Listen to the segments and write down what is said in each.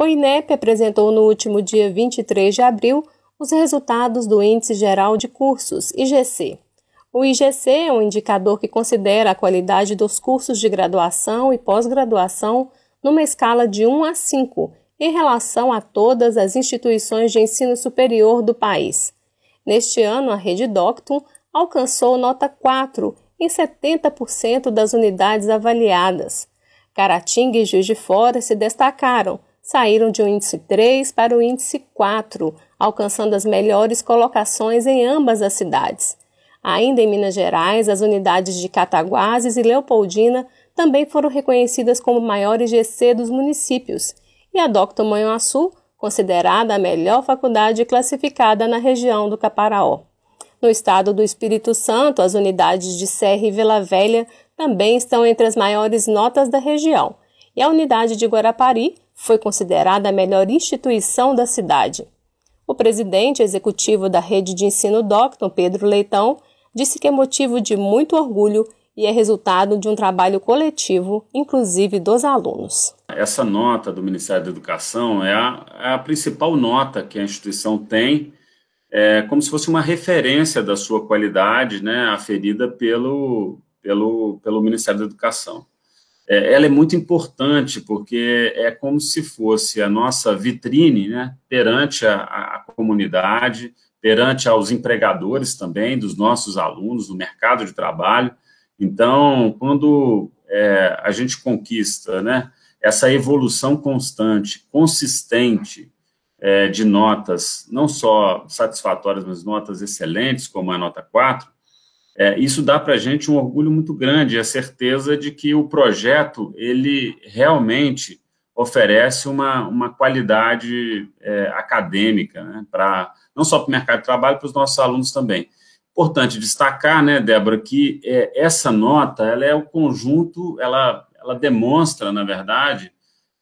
O INEP apresentou no último dia 23 de abril os resultados do Índice Geral de Cursos, IGC. O IGC é um indicador que considera a qualidade dos cursos de graduação e pós-graduação numa escala de 1 a 5 em relação a todas as instituições de ensino superior do país. Neste ano, a rede Doctum alcançou nota 4 em 70% das unidades avaliadas. Caratinga e Juiz de Fora se destacaram, saíram de um índice 3 para o índice 4, alcançando as melhores colocações em ambas as cidades. Ainda em Minas Gerais, as unidades de Cataguases e Leopoldina também foram reconhecidas como maiores GC dos municípios, e a Docto Manhuaçu, considerada a melhor faculdade classificada na região do Caparaó. No estado do Espírito Santo, as unidades de Serra e Vila Velha também estão entre as maiores notas da região, e a unidade de Guarapari foi considerada a melhor instituição da cidade. O presidente executivo da rede de ensino Docton, Pedro Leitão, disse que é motivo de muito orgulho e é resultado de um trabalho coletivo, inclusive dos alunos. Essa nota do Ministério da Educação é a, é a principal nota que a instituição tem, é, como se fosse uma referência da sua qualidade, né, aferida pelo, pelo, pelo Ministério da Educação é, ela é muito importante, porque é como se fosse a nossa vitrine né, perante a, a comunidade, perante aos empregadores também, dos nossos alunos, do mercado de trabalho. Então, quando é, a gente conquista né, essa evolução constante, consistente é, de notas, não só satisfatórias, mas notas excelentes, como a nota 4, é, isso dá para a gente um orgulho muito grande, a certeza de que o projeto ele realmente oferece uma, uma qualidade é, acadêmica, né, pra, não só para o mercado de trabalho, para os nossos alunos também. Importante destacar, né, Débora, que é, essa nota ela é o conjunto, ela, ela demonstra, na verdade,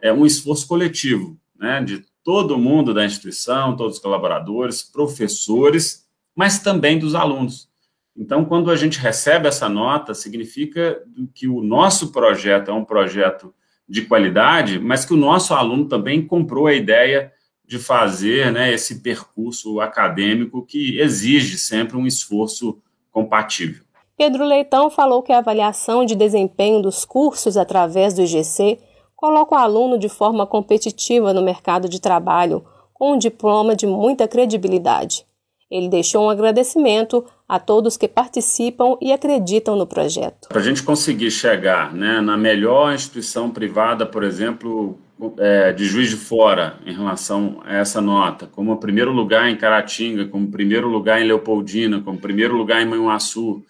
é um esforço coletivo né, de todo mundo da instituição, todos os colaboradores, professores, mas também dos alunos. Então, quando a gente recebe essa nota, significa que o nosso projeto é um projeto de qualidade, mas que o nosso aluno também comprou a ideia de fazer né, esse percurso acadêmico que exige sempre um esforço compatível. Pedro Leitão falou que a avaliação de desempenho dos cursos através do IGC coloca o aluno de forma competitiva no mercado de trabalho, com um diploma de muita credibilidade. Ele deixou um agradecimento a todos que participam e acreditam no projeto. Para a gente conseguir chegar né, na melhor instituição privada, por exemplo, é, de Juiz de Fora, em relação a essa nota, como primeiro lugar em Caratinga, como primeiro lugar em Leopoldina, como primeiro lugar em Manhuaçu,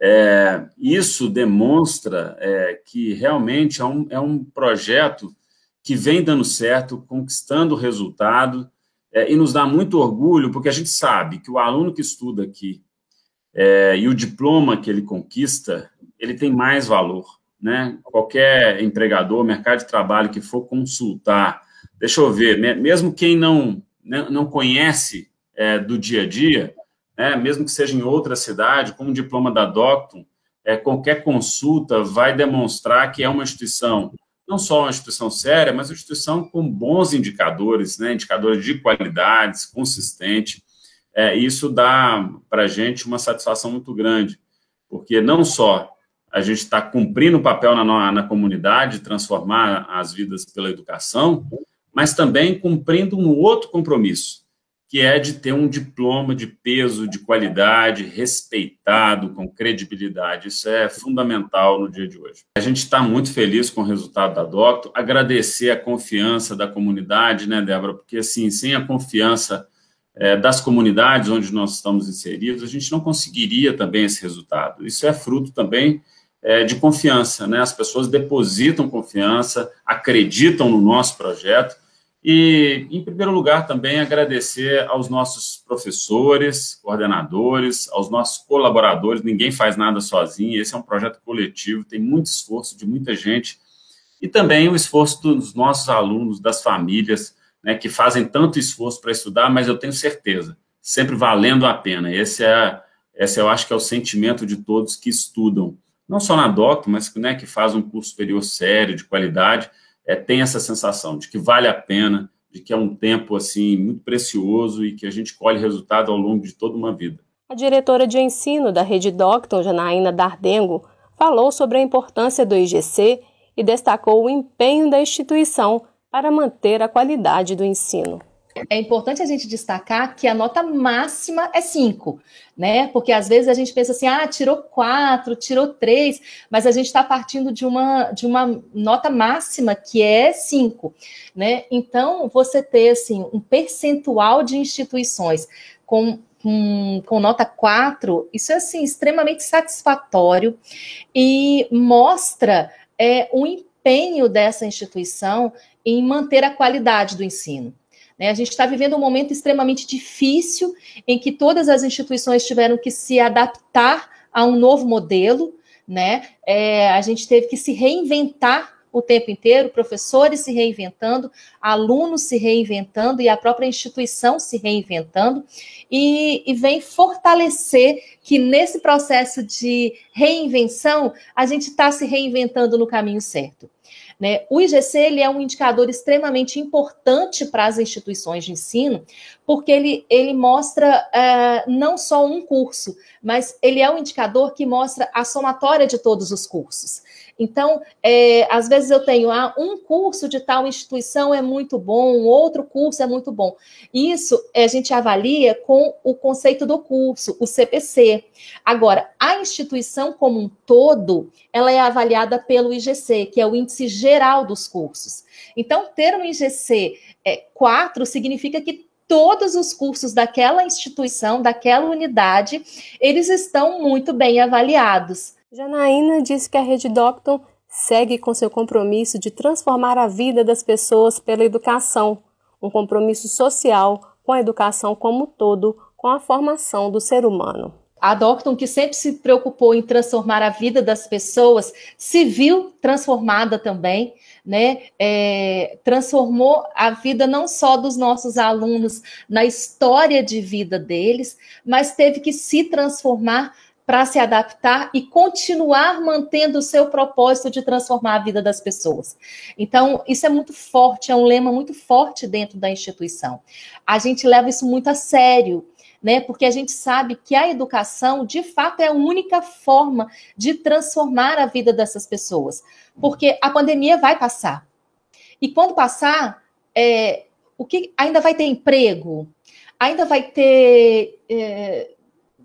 é, isso demonstra é, que realmente é um, é um projeto que vem dando certo, conquistando resultado é, e nos dá muito orgulho, porque a gente sabe que o aluno que estuda aqui é, e o diploma que ele conquista, ele tem mais valor. Né? Qualquer empregador, mercado de trabalho que for consultar, deixa eu ver, mesmo quem não, né, não conhece é, do dia a dia, né, mesmo que seja em outra cidade, com o diploma da Docton, é, qualquer consulta vai demonstrar que é uma instituição não só uma instituição séria, mas uma instituição com bons indicadores, né, indicadores de qualidades, consistente. É, isso dá para a gente uma satisfação muito grande, porque não só a gente está cumprindo o papel na, na, na comunidade, transformar as vidas pela educação, mas também cumprindo um outro compromisso, que é de ter um diploma de peso, de qualidade, respeitado, com credibilidade. Isso é fundamental no dia de hoje. A gente está muito feliz com o resultado da Docto, agradecer a confiança da comunidade, né, Débora? Porque, assim, sem a confiança é, das comunidades onde nós estamos inseridos, a gente não conseguiria também esse resultado. Isso é fruto também é, de confiança, né? As pessoas depositam confiança, acreditam no nosso projeto e, em primeiro lugar, também agradecer aos nossos professores, coordenadores, aos nossos colaboradores. Ninguém faz nada sozinho, esse é um projeto coletivo, tem muito esforço de muita gente. E também o esforço dos nossos alunos, das famílias, né, que fazem tanto esforço para estudar, mas eu tenho certeza, sempre valendo a pena. Esse é, esse eu acho que é o sentimento de todos que estudam, não só na DOC, mas né, que faz um curso superior sério, de qualidade é, tem essa sensação de que vale a pena, de que é um tempo assim muito precioso e que a gente colhe resultado ao longo de toda uma vida. A diretora de ensino da rede Docton, Janaína Dardengo, falou sobre a importância do IGC e destacou o empenho da instituição para manter a qualidade do ensino é importante a gente destacar que a nota máxima é 5, né? Porque às vezes a gente pensa assim, ah, tirou 4, tirou 3, mas a gente está partindo de uma, de uma nota máxima que é 5, né? Então, você ter, assim, um percentual de instituições com com, com, nota 4, isso é assim, extremamente satisfatório e mostra é, o empenho dessa instituição em manter a qualidade do ensino. Né? A gente está vivendo um momento extremamente difícil em que todas as instituições tiveram que se adaptar a um novo modelo, né? É, a gente teve que se reinventar o tempo inteiro, professores se reinventando, alunos se reinventando e a própria instituição se reinventando, e, e, vem fortalecer que nesse processo de reinvenção a gente está se reinventando no caminho certo. Né? O IGC ele é um indicador extremamente importante para as instituições de ensino, porque ele, ele mostra uh, não só um curso, mas ele é um indicador que mostra a somatória de todos os cursos. Então, é, às vezes eu tenho ah, um curso de tal instituição é muito bom, outro curso é muito bom. Isso a gente avalia com o conceito do curso, o CPC. Agora, a instituição como um todo, ela é avaliada pelo IGC, que é o índice geral dos cursos. Então, ter um IGC é, 4 significa que todos os cursos daquela instituição, daquela unidade, eles estão muito bem avaliados. Janaína disse que a Rede Docton segue com seu compromisso de transformar a vida das pessoas pela educação, um compromisso social com a educação como um todo, com a formação do ser humano. A Docton, que sempre se preocupou em transformar a vida das pessoas, se viu transformada também, né? É, transformou a vida não só dos nossos alunos na história de vida deles, mas teve que se transformar para se adaptar e continuar mantendo o seu propósito de transformar a vida das pessoas. Então, isso é muito forte, é um lema muito forte dentro da instituição. A gente leva isso muito a sério né? Porque a gente sabe que a educação, de fato, é a única forma de transformar a vida dessas pessoas. Porque a pandemia vai passar. E quando passar, é, o que ainda vai ter emprego, ainda vai ter é,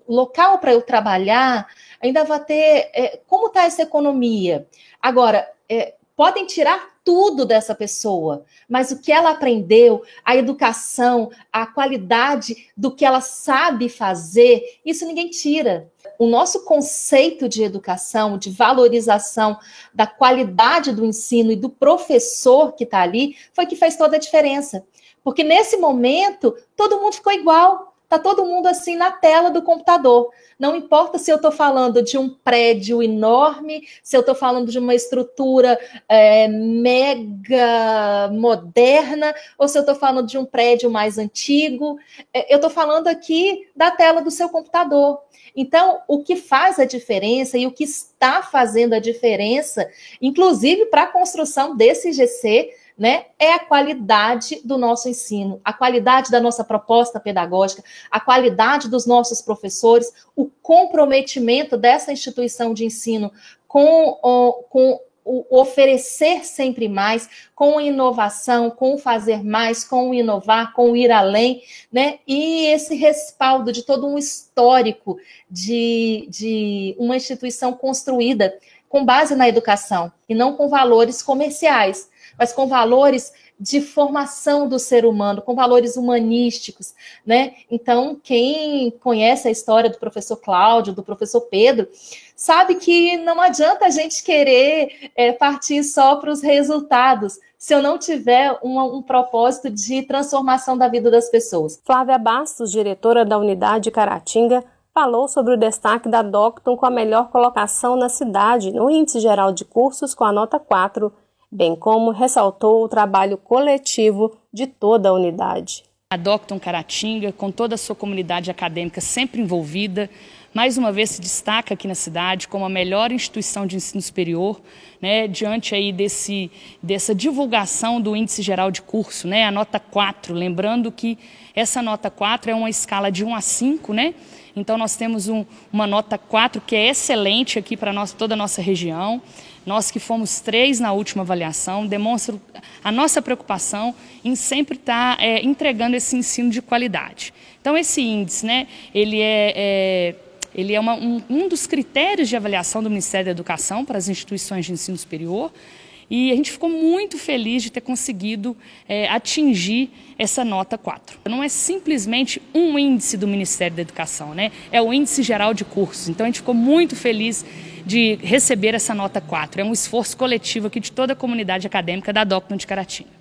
local para eu trabalhar, ainda vai ter é, como está essa economia. Agora, é, podem tirar tudo dessa pessoa, mas o que ela aprendeu, a educação, a qualidade do que ela sabe fazer, isso ninguém tira. O nosso conceito de educação, de valorização da qualidade do ensino e do professor que está ali, foi que fez toda a diferença. Porque nesse momento, todo mundo ficou igual, Tá todo mundo assim na tela do computador. Não importa se eu estou falando de um prédio enorme, se eu estou falando de uma estrutura é, mega moderna, ou se eu estou falando de um prédio mais antigo. É, eu estou falando aqui da tela do seu computador. Então, o que faz a diferença e o que está fazendo a diferença, inclusive para a construção desse GC, né? É a qualidade do nosso ensino, a qualidade da nossa proposta pedagógica, a qualidade dos nossos professores, o comprometimento dessa instituição de ensino com, com o oferecer sempre mais, com inovação, com fazer mais, com inovar, com ir além, né? E esse respaldo de todo um histórico de, de uma instituição construída com base na educação e não com valores comerciais mas com valores de formação do ser humano, com valores humanísticos, né? Então, quem conhece a história do professor Cláudio, do professor Pedro, sabe que não adianta a gente querer é, partir só para os resultados, se eu não tiver um, um, propósito de transformação da vida das pessoas. Flávia Bastos, diretora da unidade Caratinga, falou sobre o destaque da Docton com a melhor colocação na cidade no Índice Geral de Cursos com a nota 4 bem como ressaltou o trabalho coletivo de toda a unidade. Adoptam Caratinga, com toda a sua comunidade acadêmica sempre envolvida, mais uma vez se destaca aqui na cidade como a melhor instituição de ensino superior, né, diante aí desse, dessa divulgação do Índice Geral de Curso, né, a nota 4. Lembrando que essa nota 4 é uma escala de 1 a 5, né? Então, nós temos um, uma nota 4 que é excelente aqui para toda a nossa região. Nós que fomos três na última avaliação, demonstra a nossa preocupação em sempre estar tá, é, entregando esse ensino de qualidade. Então, esse índice, né, ele é, é ele é uma, um, um dos critérios de avaliação do Ministério da Educação para as instituições de ensino superior. E a gente ficou muito feliz de ter conseguido é, atingir essa nota 4. Não é simplesmente um índice do Ministério da Educação, né? é o Índice Geral de Cursos. Então a gente ficou muito feliz de receber essa nota 4. É um esforço coletivo aqui de toda a comunidade acadêmica da DOCNO de Caratinga.